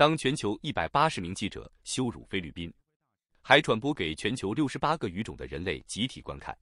当全球一百八十名记者羞辱菲律宾，还转播给全球六十八个语种的人类集体观看，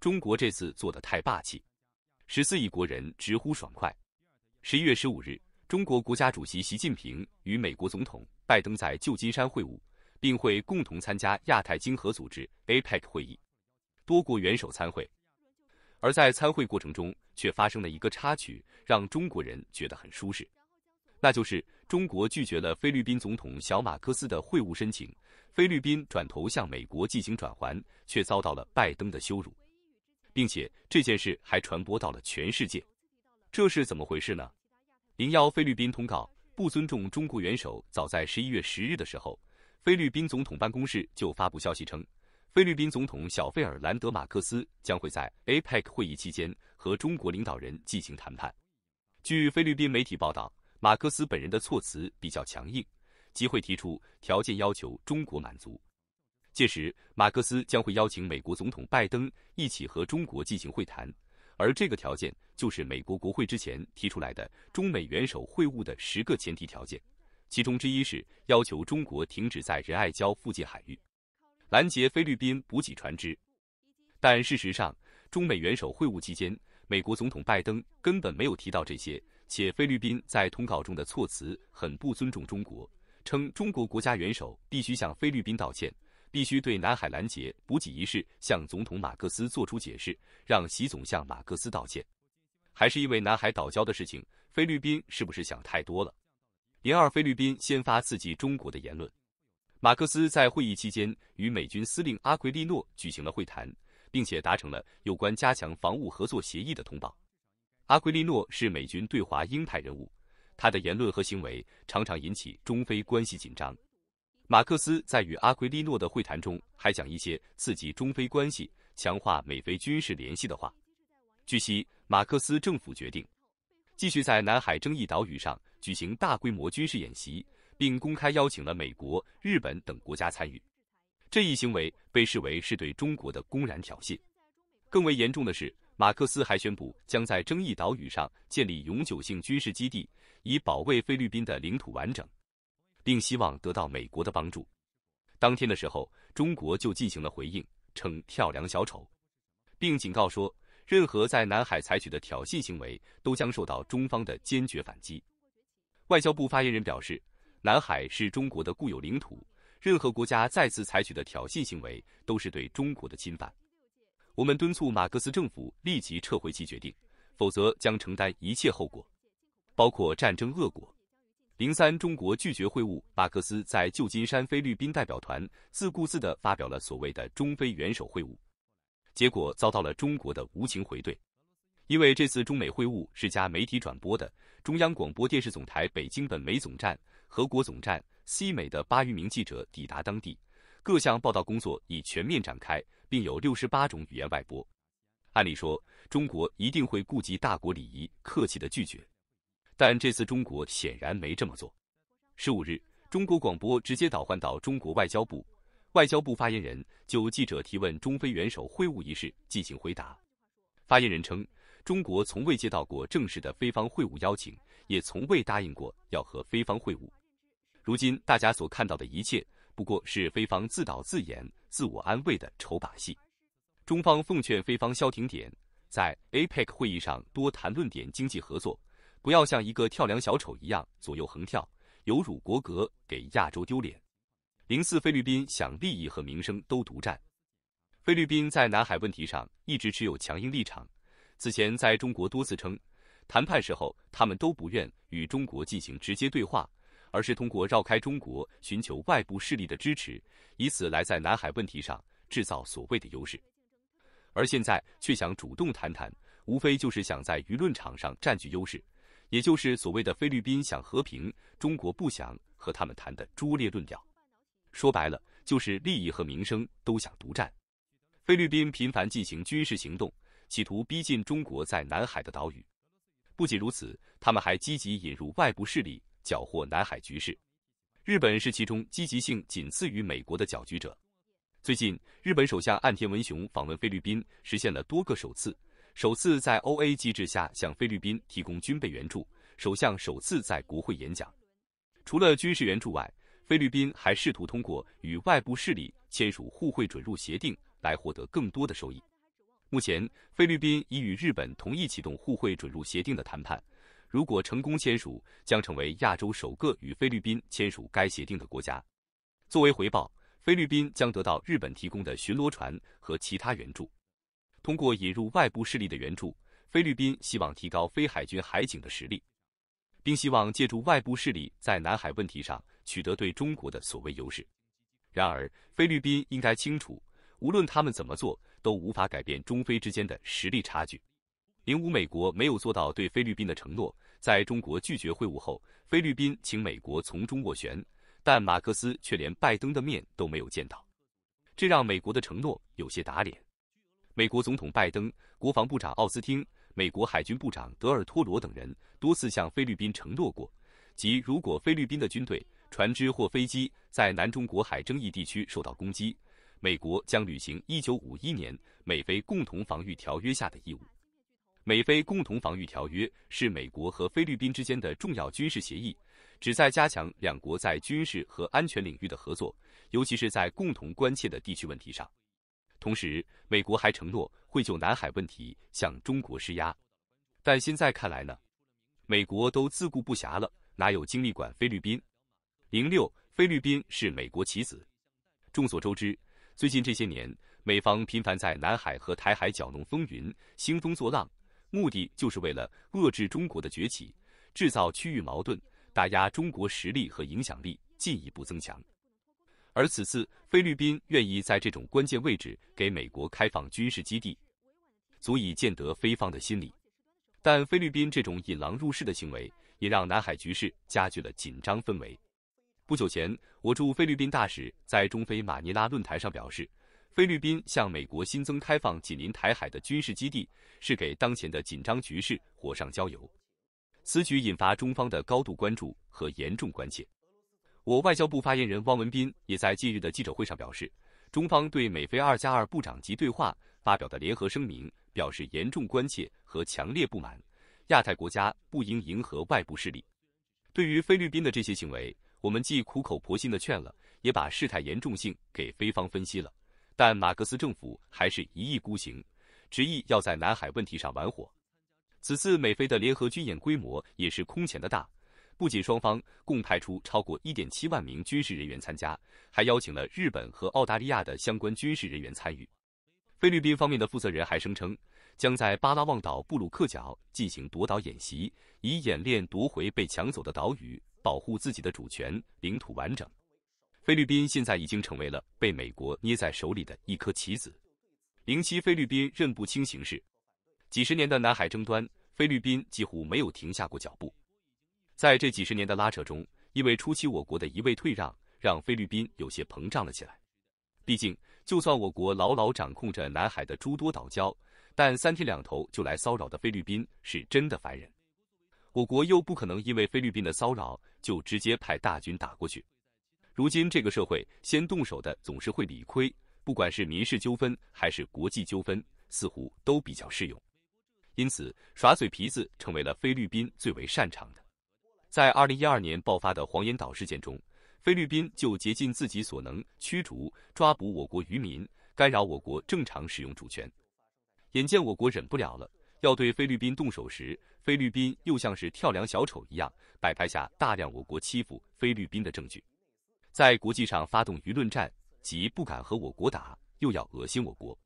中国这次做的太霸气，十四亿国人直呼爽快。十一月十五日，中国国家主席习近平与美国总统拜登在旧金山会晤，并会共同参加亚太经合组织 （APEC） 会议，多国元首参会。而在参会过程中，却发生了一个插曲，让中国人觉得很舒适。那就是中国拒绝了菲律宾总统小马克思的会晤申请，菲律宾转头向美国进行转圜，却遭到了拜登的羞辱，并且这件事还传播到了全世界，这是怎么回事呢？零幺菲律宾通告不尊重中国元首。早在十一月十日的时候，菲律宾总统办公室就发布消息称，菲律宾总统小费尔兰德马克思将会在 APEC 会议期间和中国领导人进行谈判。据菲律宾媒体报道。马克思本人的措辞比较强硬，即会提出条件要求中国满足。届时，马克思将会邀请美国总统拜登一起和中国进行会谈，而这个条件就是美国国会之前提出来的中美元首会晤的十个前提条件，其中之一是要求中国停止在仁爱礁附近海域拦截菲律宾补给船只。但事实上，中美元首会晤期间，美国总统拜登根本没有提到这些。且菲律宾在通告中的措辞很不尊重中国，称中国国家元首必须向菲律宾道歉，必须对南海拦截补给一事向总统马克思做出解释，让习总向马克思道歉。还是因为南海岛礁的事情，菲律宾是不是想太多了？零二菲律宾先发刺激中国的言论。马克思在会议期间与美军司令阿奎利诺举行了会谈，并且达成了有关加强防务合作协议的通报。阿奎利诺是美军对华鹰派人物，他的言论和行为常常引起中非关系紧张。马克思在与阿奎利诺的会谈中还讲一些刺激中非关系、强化美菲军事联系的话。据悉，马克思政府决定继续在南海争议岛屿上举行大规模军事演习，并公开邀请了美国、日本等国家参与。这一行为被视为是对中国的公然挑衅。更为严重的是。马克思还宣布将在争议岛屿上建立永久性军事基地，以保卫菲律宾的领土完整，并希望得到美国的帮助。当天的时候，中国就进行了回应，称“跳梁小丑”，并警告说，任何在南海采取的挑衅行为都将受到中方的坚决反击。外交部发言人表示，南海是中国的固有领土，任何国家再次采取的挑衅行为都是对中国的侵犯。我们敦促马克思政府立即撤回其决定，否则将承担一切后果，包括战争恶果。零三中国拒绝会晤。马克思在旧金山菲律宾代表团自顾自地发表了所谓的中非元首会晤，结果遭到了中国的无情回怼。因为这次中美会晤是加媒体转播的，中央广播电视总台北京本媒总站、合国总站、西美的八余名记者抵达当地，各项报道工作已全面展开。并有六十八种语言外播，按理说中国一定会顾及大国礼仪，客气的拒绝。但这次中国显然没这么做。十五日，中国广播直接导换到中国外交部，外交部发言人就记者提问中非元首会晤一事进行回答。发言人称，中国从未接到过正式的非方会晤邀请，也从未答应过要和非方会晤。如今大家所看到的一切。不过是菲方自导自演、自我安慰的丑把戏。中方奉劝菲方消停点，在 APEC 会议上多谈论点经济合作，不要像一个跳梁小丑一样左右横跳，有辱国格，给亚洲丢脸。零四菲律宾想利益和名声都独占。菲律宾在南海问题上一直持有强硬立场，此前在中国多次称，谈判时候他们都不愿与中国进行直接对话。而是通过绕开中国，寻求外部势力的支持，以此来在南海问题上制造所谓的优势。而现在却想主动谈谈，无非就是想在舆论场上占据优势，也就是所谓的菲律宾想和平，中国不想和他们谈的拙劣论调。说白了，就是利益和名声都想独占。菲律宾频繁进行军事行动，企图逼近中国在南海的岛屿。不仅如此，他们还积极引入外部势力。缴获南海局势，日本是其中积极性仅次于美国的搅局者。最近，日本首相岸田文雄访问菲律宾，实现了多个首次：首次在 OA 机制下向菲律宾提供军备援助，首相首次在国会演讲。除了军事援助外，菲律宾还试图通过与外部势力签署互惠准入协定来获得更多的收益。目前，菲律宾已与日本同意启动互惠准入协定的谈判。如果成功签署，将成为亚洲首个与菲律宾签署该协定的国家。作为回报，菲律宾将得到日本提供的巡逻船和其他援助。通过引入外部势力的援助，菲律宾希望提高菲海军海警的实力，并希望借助外部势力在南海问题上取得对中国的所谓优势。然而，菲律宾应该清楚，无论他们怎么做，都无法改变中菲之间的实力差距。零五，美国没有做到对菲律宾的承诺。在中国拒绝会晤后，菲律宾请美国从中斡旋，但马克思却连拜登的面都没有见到，这让美国的承诺有些打脸。美国总统拜登、国防部长奥斯汀、美国海军部长德尔托罗等人多次向菲律宾承诺过，即如果菲律宾的军队、船只或飞机在南中国海争议地区受到攻击，美国将履行1951年美菲共同防御条约下的义务。美菲共同防御条约是美国和菲律宾之间的重要军事协议，旨在加强两国在军事和安全领域的合作，尤其是在共同关切的地区问题上。同时，美国还承诺会就南海问题向中国施压。但现在看来呢，美国都自顾不暇了，哪有精力管菲律宾？零六，菲律宾是美国棋子。众所周知，最近这些年，美方频繁在南海和台海搅弄风云，兴风作浪。目的就是为了遏制中国的崛起，制造区域矛盾，打压中国实力和影响力进一步增强。而此次菲律宾愿意在这种关键位置给美国开放军事基地，足以见得菲方的心理。但菲律宾这种引狼入室的行为，也让南海局势加剧了紧张氛围。不久前，我驻菲律宾大使在中非马尼拉论坛上表示。菲律宾向美国新增开放紧邻台海的军事基地，是给当前的紧张局势火上浇油。此举引发中方的高度关注和严重关切。我外交部发言人汪文斌也在近日的记者会上表示，中方对美菲二加二部长级对话发表的联合声明表示严重关切和强烈不满。亚太国家不应迎合外部势力。对于菲律宾的这些行为，我们既苦口婆心的劝了，也把事态严重性给菲方分析了。但马克思政府还是一意孤行，执意要在南海问题上玩火。此次美菲的联合军演规模也是空前的大，不仅双方共派出超过一点七万名军事人员参加，还邀请了日本和澳大利亚的相关军事人员参与。菲律宾方面的负责人还声称，将在巴拉望岛布鲁克角进行夺岛演习，以演练夺回被抢走的岛屿，保护自己的主权领土完整。菲律宾现在已经成为了被美国捏在手里的一颗棋子。零七，菲律宾认不清形势，几十年的南海争端，菲律宾几乎没有停下过脚步。在这几十年的拉扯中，因为初期我国的一味退让，让菲律宾有些膨胀了起来。毕竟，就算我国牢牢掌控着南海的诸多岛礁，但三天两头就来骚扰的菲律宾是真的烦人。我国又不可能因为菲律宾的骚扰就直接派大军打过去。如今这个社会，先动手的总是会理亏，不管是民事纠纷还是国际纠纷，似乎都比较适用。因此，耍嘴皮子成为了菲律宾最为擅长的。在二零一二年爆发的黄岩岛事件中，菲律宾就竭尽自己所能驱逐、抓捕我国渔民，干扰我国正常使用主权。眼见我国忍不了了，要对菲律宾动手时，菲律宾又像是跳梁小丑一样，摆拍下大量我国欺负菲律宾的证据。在国际上发动舆论战，既不敢和我国打，又要恶心我国。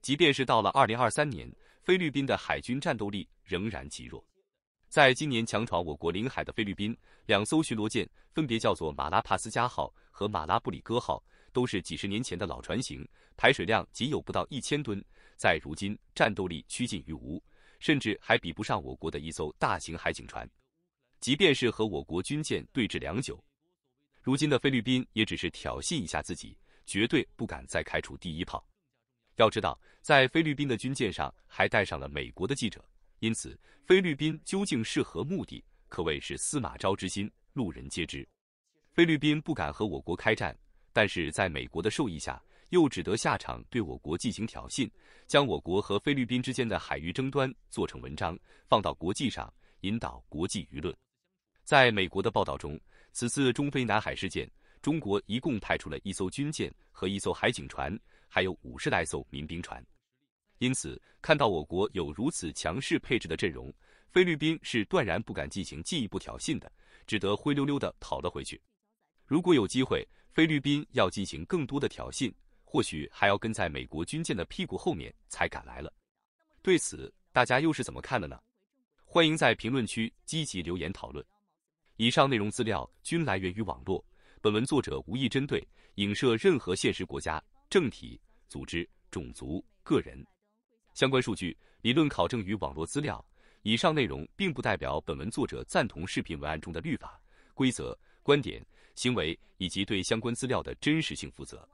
即便是到了二零二三年，菲律宾的海军战斗力仍然极弱。在今年强闯我国领海的菲律宾两艘巡逻舰，分别叫做马拉帕斯加号和马拉布里戈号，都是几十年前的老船型，排水量仅有不到一千吨，在如今战斗力趋近于无，甚至还比不上我国的一艘大型海警船。即便是和我国军舰对峙良久。如今的菲律宾也只是挑衅一下自己，绝对不敢再开出第一炮。要知道，在菲律宾的军舰上还带上了美国的记者，因此菲律宾究竟是何目的，可谓是司马昭之心，路人皆知。菲律宾不敢和我国开战，但是在美国的授意下，又只得下场对我国进行挑衅，将我国和菲律宾之间的海域争端做成文章，放到国际上，引导国际舆论。在美国的报道中。此次中菲南海事件，中国一共派出了一艘军舰和一艘海警船，还有五十来艘民兵船。因此，看到我国有如此强势配置的阵容，菲律宾是断然不敢进行进一步挑衅的，只得灰溜溜的跑了回去。如果有机会，菲律宾要进行更多的挑衅，或许还要跟在美国军舰的屁股后面才敢来了。对此，大家又是怎么看的呢？欢迎在评论区积极留言讨论。以上内容资料均来源于网络，本文作者无意针对、影射任何现实国家、政体、组织、种族、个人。相关数据、理论考证于网络资料。以上内容并不代表本文作者赞同视频文案中的律法、规则、观点、行为，以及对相关资料的真实性负责。